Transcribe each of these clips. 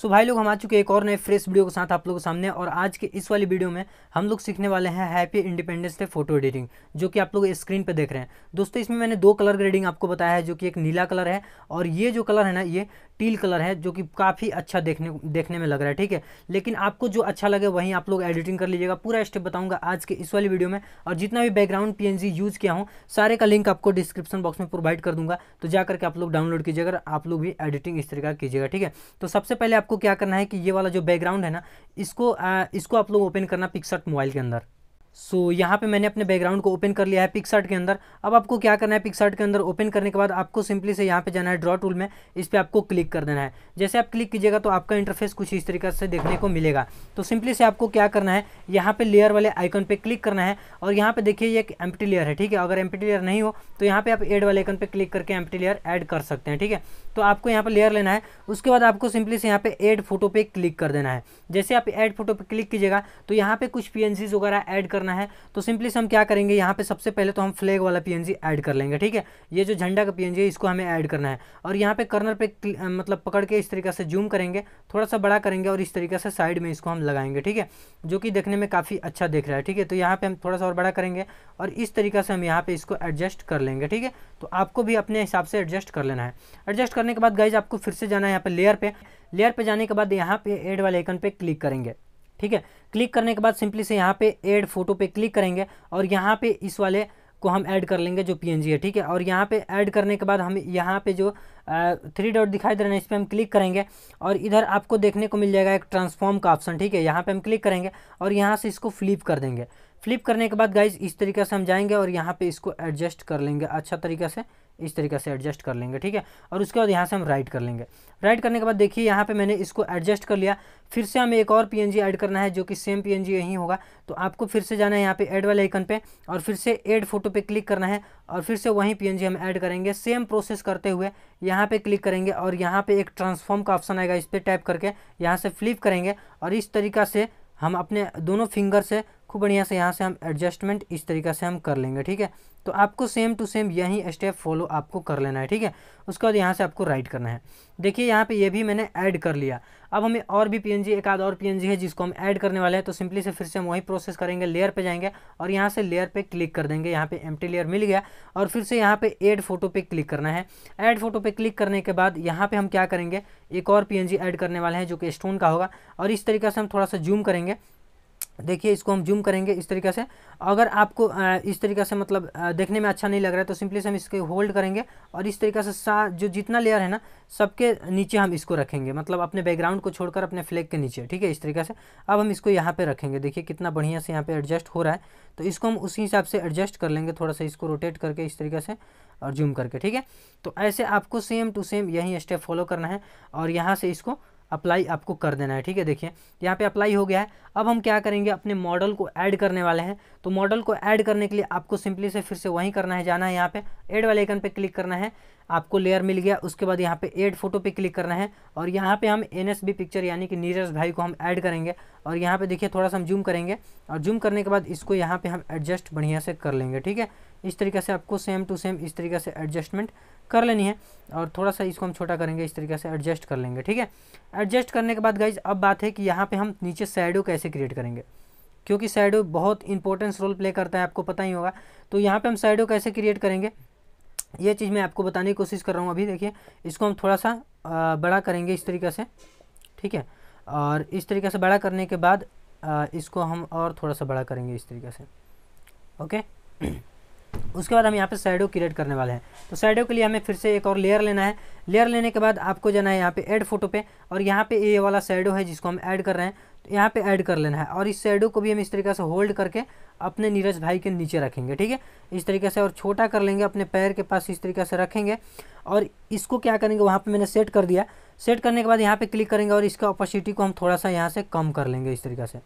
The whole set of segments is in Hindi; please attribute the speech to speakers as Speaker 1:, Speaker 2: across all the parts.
Speaker 1: सो भाई लोग हम आ चुके एक और नए फ्रेश वीडियो के साथ आप लोगों के सामने और आज के इस वाली वीडियो में हम लोग सीखने वाले हैं happy independence day photo editing जो कि आप लोग स्क्रीन पे देख रहे हैं दोस्तों इसमें मैंने दो कलर ग्रेडिंग आपको बताया है जो कि एक नीला कलर है और ये जो कलर है ना ये टील कलर है जो कि काफ़ी अच्छा देखने देखने में लग रहा है ठीक है लेकिन आपको जो अच्छा लगे वहीं आप लोग एडिटिंग कर लीजिएगा पूरा स्टेप बताऊंगा आज के इस वाली वीडियो में और जितना भी बैकग्राउंड पीएनजी यूज़ किया हूँ सारे का लिंक आपको डिस्क्रिप्शन बॉक्स में प्रोवाइड कर दूंगा तो जाकर के आप लोग डाउनलोड कीजिएगा आप लोग भी एडिटिंग इस का कीजिएगा ठीक है तो सबसे पहले आप आपको क्या करना है कि ये वाला जो बैकग्राउंड है ना इसको आ, इसको आप लोग ओपन करना पिक्सर्ट मोबाइल के अंदर सो so, यहाँ पे मैंने अपने बैकग्राउंड को ओपन कर लिया है पिक्सार्ट के अंदर अब आपको क्या करना है पिक्सार्ट के अंदर ओपन करने के बाद आपको सिंपली से यहाँ पे जाना है ड्रॉ टूल में इस पर आपको क्लिक कर देना है जैसे आप क्लिक कीजिएगा तो आपका इंटरफेस कुछ इस तरीके से देखने को मिलेगा तो सिंपली से आपको क्या करना है यहाँ पर लेयर वाले आइकन पर क्लिक करना है और यहाँ पर देखिए एक एम्प्टी लेयर है ठीक है अगर एम्प्टी लेयर नहीं हो तो यहाँ पर आप एड वाले आइकन पर क्लिक करके एम्प्टी लेयर एड कर सकते हैं ठीक है तो आपको यहाँ पर लेयर लेना है उसके बाद आपको सिंपली से यहाँ पर एड फोटो पर क्लिक कर देना है जैसे आप एड फोटो पर क्लिक कीजिएगा तो यहाँ पर कुछ पी वगैरह एड कर करना है तो सिंपली से हम क्या करेंगे यहाँ पे सबसे पहले तो हम फ्लैग वाला पीएनजी ऐड कर लेंगे ठीक है ये जो झंडा का पीएनजी है इसको हमें ऐड करना है और यहाँ पे कर्नर पे मतलब पकड़ के इस तरीके से जूम करेंगे थोड़ा सा बड़ा करेंगे और इस तरीके से साइड में इसको हम लगाएंगे ठीक है जो कि देखने में काफ़ी अच्छा देख रहा है ठीक है तो यहाँ पर हम थोड़ा सा और बड़ा करेंगे और इस तरीके से हम यहाँ पर इसको एडजस्ट कर लेंगे ठीक है तो आपको भी अपने हिसाब से एडजस्ट कर लेना है एडजस्ट करने के बाद गाइज आपको फिर से जाना है यहाँ पर लेयर पर लेयर पर जाने के बाद यहाँ पर एड वाले आइकन पर क्लिक करेंगे ठीक है क्लिक करने के बाद सिंपली से यहाँ पे एड फोटो पे क्लिक करेंगे और यहाँ पे इस वाले को हम ऐड कर लेंगे जो पीएनजी है ठीक है और यहाँ पे ऐड करने के बाद हम यहाँ पे जो थ्री डॉट दिखाई दे रहे हैं इस पर हम क्लिक करेंगे और इधर आपको देखने को मिल जाएगा एक ट्रांसफॉर्म का ऑप्शन ठीक है यहाँ पे हम क्लिक करेंगे और यहाँ से इसको फ्लिप कर देंगे फ्लिप करने के बाद गाइज इस तरीके से हम जाएंगे और यहाँ पे इसको एडजस्ट कर लेंगे अच्छा तरीके से इस तरीके से एडजस्ट कर लेंगे ठीक है और उसके बाद यहाँ से हम राइट कर लेंगे राइट करने के बाद देखिए यहाँ पे मैंने इसको एडजस्ट कर लिया फिर से हमें एक और पीएनजी ऐड करना है जो कि सेम पीएनजी यहीं होगा तो आपको फिर से जाना है यहाँ पे ऐड वाले आइकन पे और फिर से ऐड फोटो पे क्लिक करना है और फिर से वहीं पीएनजी हम ऐड करेंगे सेम प्रोसेस करते हुए यहाँ पे क्लिक करेंगे और यहाँ पर एक ट्रांसफॉर्म का ऑप्शन आएगा इस पर टैप करके यहाँ से फ्लिप करेंगे और इस तरीका से हम अपने दोनों फिंगर से खूब बढ़िया से यहाँ से हम एडजस्टमेंट इस तरीके से हम कर लेंगे ठीक है तो आपको सेम टू सेम यही स्टेप फॉलो आपको कर लेना है ठीक है उसके बाद यहाँ से आपको राइट करना है देखिए यहाँ पे ये भी मैंने ऐड कर लिया अब हमें और भी पीएनजी एक आध और पीएनजी है जिसको हम ऐड करने वाले हैं तो सिंपली से फिर से हम वही प्रोसेस करेंगे लेयर पे जाएंगे और यहाँ से लेयर पे क्लिक कर देंगे यहाँ पे टी लेयर मिल गया और फिर से यहाँ पे एड फोटो पे क्लिक करना है एड फोटो पे क्लिक करने के बाद यहाँ पे हम क्या करेंगे एक और पीएनजी ऐड करने वाले हैं जो कि स्टोन का होगा और इस तरीके से हम थोड़ा सा जूम करेंगे देखिए इसको हम जूम करेंगे इस तरीके से अगर आपको इस तरीके से मतलब देखने में अच्छा नहीं लग रहा है तो सिंपली से हम इसके होल्ड करेंगे और इस तरीके से सा जो जितना लेयर है ना सबके नीचे हम इसको रखेंगे मतलब अपने बैकग्राउंड को छोड़कर अपने फ्लैग के नीचे ठीक है इस तरीके से अब हम इसको यहाँ पर रखेंगे देखिए कितना बढ़िया से यहाँ पर एडजस्ट हो रहा है तो इसको हम उसी हिसाब से एडजस्ट कर लेंगे थोड़ा सा इसको रोटेट करके इस तरीके से और जूम करके ठीक है तो ऐसे आपको सेम टू सेम यही स्टेप फॉलो करना है और यहाँ से इसको अप्लाई आपको कर देना है ठीक है देखिए यहाँ पे अप्लाई हो गया है अब हम क्या करेंगे अपने मॉडल को ऐड करने वाले हैं तो मॉडल को ऐड करने के लिए आपको सिंपली से फिर से वहीं करना है जाना है यहाँ पे ऐड वाले आइकन पे क्लिक करना है आपको लेयर मिल गया उसके बाद यहाँ पे एड फोटो पे क्लिक करना है और यहाँ पे हम एन पिक्चर यानी कि नीरज भाई को हम ऐड करेंगे और यहाँ पे देखिए थोड़ा सा हम जूम करेंगे और जूम करने के बाद इसको यहाँ पे हम एडजस्ट बढ़िया से कर लेंगे ठीक है इस तरीके से आपको सेम टू सेम इस तरीके से एडजस्टमेंट कर लेनी है और थोड़ा सा इसको हम छोटा करेंगे इस तरीके से एडजस्ट कर लेंगे ठीक है एडजस्ट करने के बाद गाइज अब बात है कि यहाँ पर हम नीचे साइडो कैसे क्रिएट करेंगे क्योंकि साइडो बहुत इंपॉर्टेंस रोल प्ले करता है आपको पता ही होगा तो यहाँ पर हम साइडो कैसे क्रिएट करेंगे ये चीज़ मैं आपको बताने की कोशिश कर रहा हूँ अभी देखिए इसको हम थोड़ा सा बड़ा करेंगे इस तरीके से ठीक है और इस तरीके से बड़ा करने के बाद इसको हम और थोड़ा सा बड़ा करेंगे इस तरीके से ओके उसके बाद हम यहाँ पे शेडो क्रिएट करने वाले हैं तो शेडो के लिए हमें फिर से एक और लेयर लेना है लेयर लेने के बाद आपको जाना है यहाँ पे ऐड फोटो पे और यहाँ पे ये वाला शेडो है जिसको हम ऐड कर रहे हैं तो यहाँ पे ऐड कर लेना है और इस शेडो को भी हम इस तरीके से होल्ड करके अपने नीरज भाई के नीचे रखेंगे ठीक है इस तरीके से और छोटा कर लेंगे अपने पैर के पास इस तरीके से रखेंगे और इसको क्या करेंगे वहाँ पर मैंने सेट कर दिया सेट करने के बाद यहाँ पर क्लिक करेंगे और इसका अपोसिटी को हम थोड़ा सा यहाँ से कम कर लेंगे इस तरीके से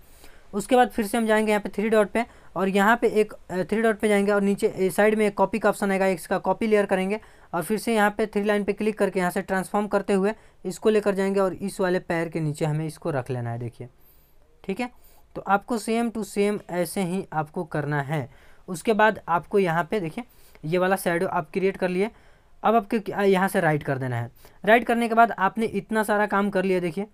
Speaker 1: उसके बाद फिर से हम जाएंगे यहाँ पे थ्री डॉट पे और यहाँ पे एक थ्री डॉट पे जाएंगे और नीचे साइड में एक कॉपी का ऑप्शन आएगा इसका कॉपी लेयर करेंगे और फिर से यहाँ पे थ्री लाइन पे क्लिक करके यहाँ से ट्रांसफॉर्म करते हुए इसको लेकर जाएंगे और इस वाले पैर के नीचे हमें इसको रख लेना है देखिए ठीक है तो आपको सेम टू सेम ऐसे ही आपको करना है उसके बाद आपको यहाँ पर देखिए ये वाला शेडो आप क्रिएट कर लिए अब आपके यहाँ से राइट कर देना है राइट करने के बाद आपने इतना सारा काम कर लिया देखिए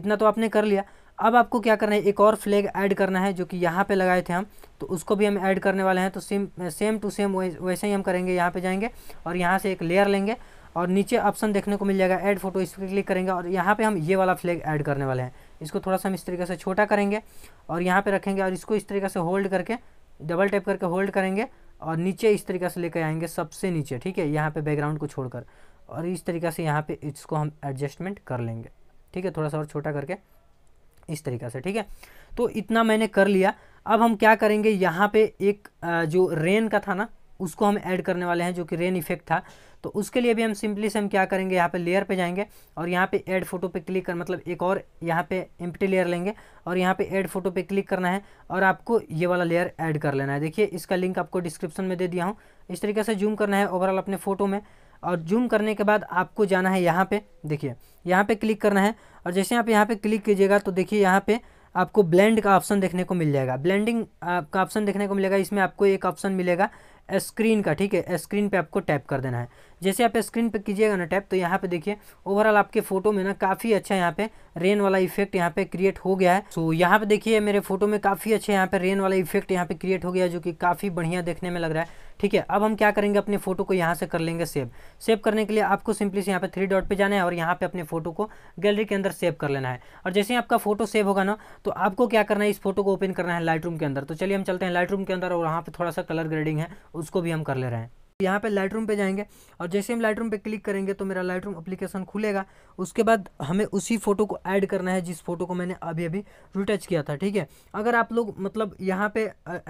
Speaker 1: इतना तो आपने कर लिया अब आपको क्या करना है एक और फ्लैग ऐड करना है जो कि यहाँ पे लगाए थे हम तो उसको भी हम ऐड करने वाले हैं तो सेम सेम टू सेम वैसे ही हम करेंगे यहाँ पे जाएंगे और यहाँ से एक लेयर लेंगे और नीचे ऑप्शन देखने को मिल जाएगा ऐड फोटो इस पर क्लिक करेंगे और यहाँ पे हम ये वाला फ्लैग ऐड करने वाले हैं इसको थोड़ा सा हम इस तरीके से छोटा करेंगे और यहाँ पर रखेंगे और इसको इस तरीके से होल्ड करके डबल टैप करके होल्ड करेंगे और नीचे इस तरीके से लेकर आएंगे सबसे नीचे ठीक है यहाँ पर बैकग्राउंड को छोड़कर और इस तरीके से यहाँ पे इसको हम एडजस्टमेंट कर लेंगे ठीक है थोड़ा सा और छोटा करके इस तरीका से ठीक है तो इतना मैंने कर लिया अब हम क्या करेंगे यहाँ पे एक जो रेन का था ना उसको हम ऐड करने वाले हैं जो कि रेन इफेक्ट था तो उसके लिए भी हम सिंपली से हम क्या करेंगे यहाँ पे लेयर पे जाएंगे और यहाँ पे ऐड फोटो पे क्लिक कर मतलब एक और यहाँ पे एम्प्टी लेयर लेंगे और यहाँ पे ऐड फोटो पे क्लिक करना है और आपको ये वाला लेयर ऐड कर लेना है देखिए इसका लिंक आपको डिस्क्रिप्शन में दे दिया हूँ इस तरीके से जूम करना है ओवरऑल अपने फोटो में और जूम करने के बाद आपको जाना है यहाँ पे देखिए यहाँ पे क्लिक करना है और जैसे आप यहाँ पे क्लिक कीजिएगा तो देखिए यहाँ पे आपको ब्लेंड का ऑप्शन देखने को मिल जाएगा ब्लेंडिंग का ऑप्शन देखने को मिलेगा इसमें आपको एक ऑप्शन मिलेगा स्क्रीन का ठीक है स्क्रीन पे आपको टैप कर देना है जैसे आप स्क्रीन पे कीजिएगा ना टैप तो यहाँ पे देखिए ओवरऑल आपके फोटो में ना काफ़ी अच्छा यहाँ पे रेन वाला इफेक्ट यहाँ पे क्रिएट हो गया है सो so, यहाँ पे देखिए मेरे फोटो में काफ़ी अच्छा यहाँ पे रेन वाला इफेक्ट यहाँ पे क्रिएट हो गया जो कि काफ़ी बढ़िया देखने में लग रहा है ठीक है अब हम क्या करेंगे अपने फोटो को यहाँ से कर लेंगे सेव सेव करने के लिए आपको सिंपली से यहाँ पे थ्री डॉट पे जाना है और यहाँ पे अपने फोटो को गैलरी के अंदर सेव कर लेना है और जैसे आपका फोटो सेव होगा ना तो आपको क्या करना है इस फोटो को ओपन करना है लाइट के अंदर तो चलिए हम चलते हैं लाइट के अंदर और वहाँ पर थोड़ा सा कलर ग्रेडिंग है उसको भी हम कर ले रहे हैं यहाँ पे लाइट रूम पे जाएंगे और जैसे हम लाइट रूम पर क्लिक करेंगे तो मेरा लाइट रूम अप्लीकेशन खुलेगा उसके बाद हमें उसी फ़ोटो को ऐड करना है जिस फोटो को मैंने अभी अभी रिटच किया था ठीक है अगर आप लोग मतलब यहाँ पे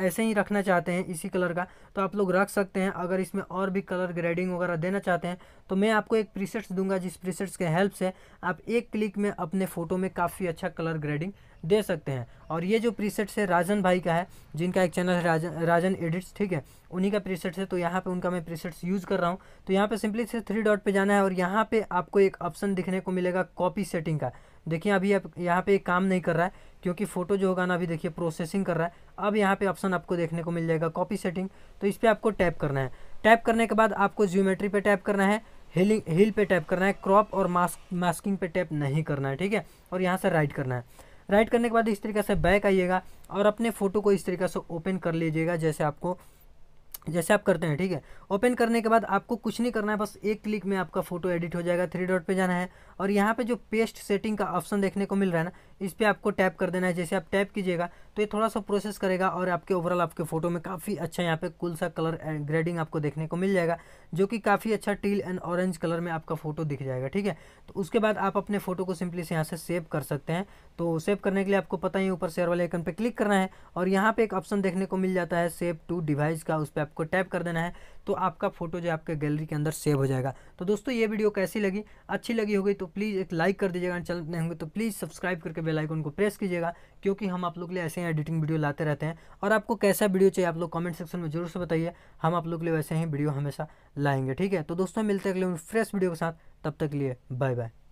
Speaker 1: ऐसे ही रखना चाहते हैं इसी कलर का तो आप लोग रख सकते हैं अगर इसमें और भी कलर ग्रेडिंग वगैरह देना चाहते हैं तो मैं आपको एक प्रीसेट्स दूंगा जिस प्रीसेट्स के हेल्प से आप एक क्लिक में अपने फ़ोटो में काफ़ी अच्छा कलर ग्रेडिंग दे सकते हैं और ये जो प्रीसेट्स है राजन भाई का है जिनका एक चैनल है राजन राजन एडिट्स ठीक है उन्हीं का प्रीसेट है तो यहाँ पे उनका मैं प्रीसेट्स यूज़ कर रहा हूँ तो यहाँ पे सिंपली से थ्री डॉट पे जाना है और यहाँ पे आपको एक ऑप्शन दिखने को मिलेगा कॉपी सेटिंग का देखिए अभी आप यहाँ पे काम नहीं कर रहा है क्योंकि फोटो जो होगा ना अभी देखिए प्रोसेसिंग कर रहा है अब यहाँ पे ऑप्शन आपको देखने को मिल जाएगा कॉपी सेटिंग तो इस पर आपको टैप करना है टैप करने के बाद आपको जियोमेट्री पे टैप करना है हिलिंग हिल पे टैप करना है क्रॉप और मास्क मास्किंग पे टैप नहीं करना है ठीक है और यहाँ से राइट करना है राइट करने के बाद इस तरीके से बैक आइएगा और अपने फ़ोटो को इस तरीके से ओपन कर लीजिएगा जैसे आपको जैसे आप करते हैं ठीक है ओपन करने के बाद आपको कुछ नहीं करना है बस एक क्लिक में आपका फोटो एडिट हो जाएगा थ्री डॉट पे जाना है और यहाँ पे जो पेस्ट सेटिंग का ऑप्शन देखने को मिल रहा है ना इस पर आपको टैप कर देना है जैसे आप टैप कीजिएगा तो ये थोड़ा सा प्रोसेस करेगा और आपके ओवरऑल आपके फ़ोटो में काफ़ी अच्छा यहाँ पे कुल सा कलर ग्रेडिंग आपको देखने को मिल जाएगा जो कि काफ़ी अच्छा टील एंड ऑरेंज कलर में आपका फ़ोटो दिख जाएगा ठीक है तो उसके बाद आप अपने फ़ोटो को सिंपली से यहाँ से सेव कर सकते हैं तो सेव करने के लिए आपको पता ही ऊपर शेयर वाले आइकन पर क्लिक करना है और यहाँ पर एक ऑप्शन देखने को मिल जाता है सेव टू डिवाइस का उस पर आपको टैप कर देना है तो आपका फोटो जो है आपके गैलरी के अंदर सेव हो जाएगा तो दोस्तों ये वीडियो कैसी लगी अच्छी लगी होगी तो प्लीज़ एक लाइक कर दीजिएगा चल नहीं होंगे तो प्लीज़ सब्सक्राइब करके बेलाइकन को प्रेस कीजिएगा क्योंकि हम आप लोग के लिए ऐसे ही एडिटिंग वीडियो लाते रहते हैं और आपको कैसा वीडियो चाहिए आप लोग कॉमेंट सेक्शन में जरूर से बताइए हम आप लोग के लिए वैसे ही वीडियो हमेशा लाएंगे ठीक है तो दोस्तों मिलते अगले फ्रेश वीडियो के साथ तब तक लिए बाय बाय